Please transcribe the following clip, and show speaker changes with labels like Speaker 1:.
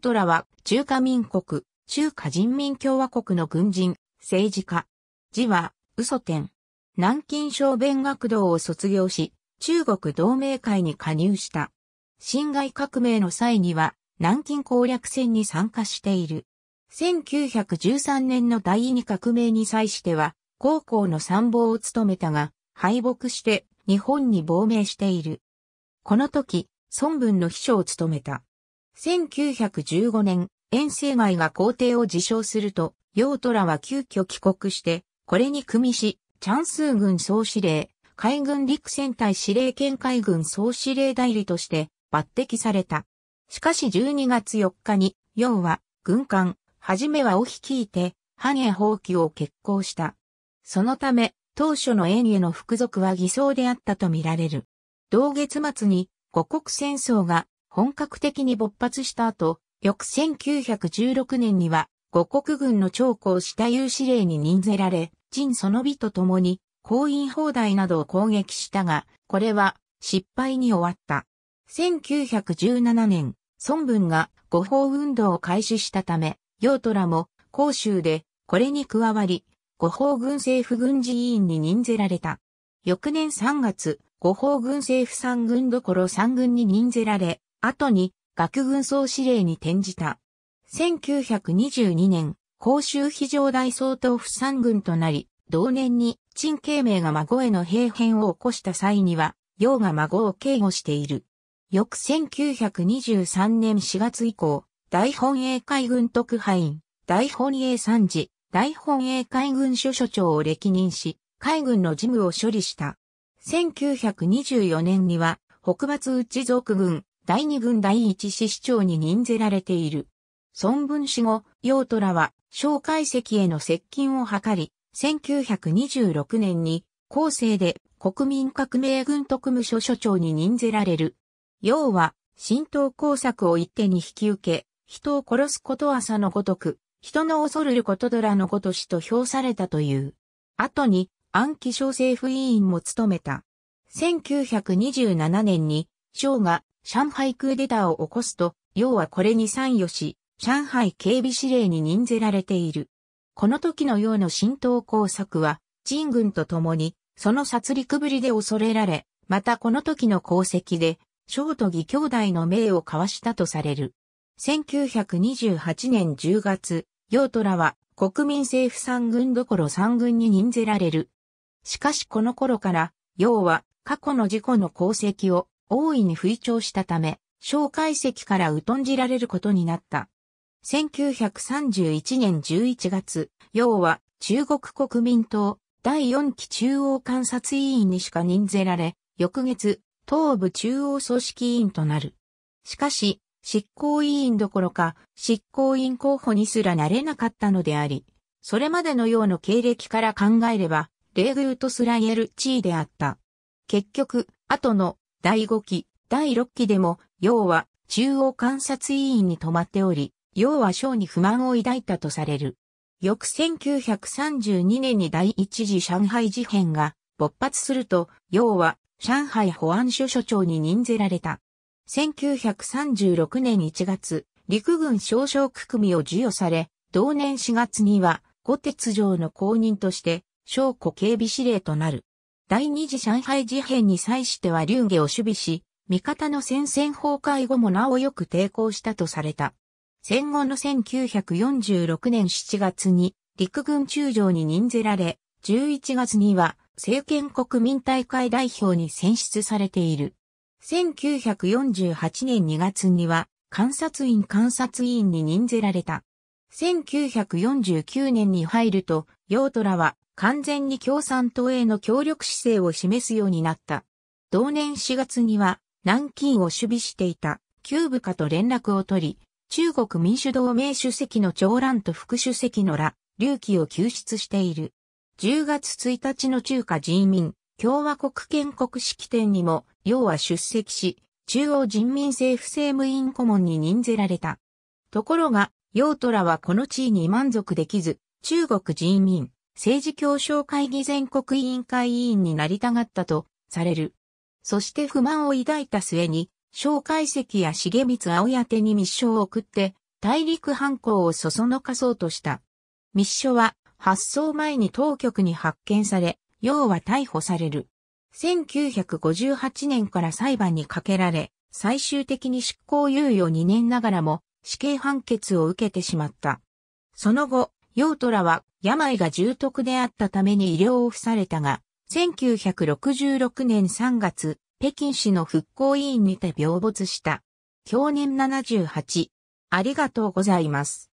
Speaker 1: トラは中華民国、中華人民共和国の軍人、政治家。字は、嘘ン。南京小弁学堂を卒業し、中国同盟会に加入した。辛亥革命の際には、南京攻略戦に参加している。1913年の第二革命に際しては、高校の参謀を務めたが、敗北して日本に亡命している。この時、孫文の秘書を務めた。1915年、遠征外が皇帝を自称すると、ト虎は急遽帰国して、これに組みし、チャンスー軍総司令、海軍陸戦隊司令兼海軍総司令代理として抜擢された。しかし12月4日に、ウは、軍艦、はじめはを率いて、藩へ放棄を決行した。そのため、当初の縁への服属は偽装であったとみられる。同月末に、五国戦争が本格的に勃発した後、翌1916年には、五国軍の長江下有司令に任ぜられ、陳その美と共に、公員砲台などを攻撃したが、これは失敗に終わった。1917年、孫文が五方運動を開始したため、ヨートラも甲州でこれに加わり、五方軍政府軍事委員に任ぜられた。翌年3月、五方軍政府三軍どころ三軍に任ぜられ、後に学軍総司令に転じた。1922年、甲州非常大総統府三軍となり、同年に陳慶明が孫への兵変を起こした際には、陽が孫を警護している。翌1923年4月以降、大本営海軍特派員、大本営参事、大本営海軍所所長を歴任し、海軍の事務を処理した。1924年には、北伐内族軍、第二軍第一師師長に任ぜられている。孫文氏後、陽虎は、蒋介石への接近を図り、1926年に、後世で国民革命軍特務所所長に任ぜられる。陽は、新党工作を一手に引き受け、人を殺すことはさのごとく、人の恐るることどらのごとしと評されたという。後に、暗記小政府委員も務めた。1927年に、将が上海クーデターを起こすと、要はこれに参与し、上海警備司令に任ぜられている。この時のような浸透工作は、陳軍と共に、その殺戮ぶりで恐れられ、またこの時の功績で、小都義兄弟の命を交わしたとされる。1928年10月、陽虎らは国民政府三軍どころ三軍に任ぜられる。しかしこの頃から、要は過去の事故の功績を大いに吹聴したため、蒋介石から疎んじられることになった。1931年11月、楊は中国国民党第4期中央監察委員にしか任ぜられ、翌月、東部中央組織委員となる。しかし、執行委員どころか、執行委員候補にすらなれなかったのであり、それまでのような経歴から考えれば、冷遇とすら言える地位であった。結局、後の第5期、第6期でも、要は中央観察委員に泊まっており、要は省に不満を抱いたとされる。翌1932年に第一次上海事変が勃発すると、要は上海保安署署長に任ぜられた。1936年1月、陸軍少将区組を授与され、同年4月には、後鉄城の公認として、省庫警備司令となる。第二次上海事変に際しては流下を守備し、味方の戦線崩壊後もなおよく抵抗したとされた。戦後の1946年7月に陸軍中将に任ぜられ、11月には政権国民大会代表に選出されている。1948年2月には監察院監察委員に任ぜられた。1949年に入ると、ヨートラは完全に共産党への協力姿勢を示すようになった。同年4月には、南京を守備していた、旧部下と連絡を取り、中国民主同盟主席の長蘭と副主席の羅、隆起を救出している。10月1日の中華人民共和国建国式典にも、要は出席し、中央人民政府政務員顧問に任ぜられた。ところが、トラはこの地位に満足できず、中国人民政治協商会議全国委員会委員になりたがったとされる。そして不満を抱いた末に、蒋介石や重光青宛てに密書を送って、大陸反抗をそそのかそうとした。密書は発送前に当局に発見され、要は逮捕される。1958年から裁判にかけられ、最終的に執行猶予2年ながらも死刑判決を受けてしまった。その後、楊虎は病が重篤であったために医療を付されたが、1966年3月、北京市の復興委員にて病没した。去年78。ありがとうございます。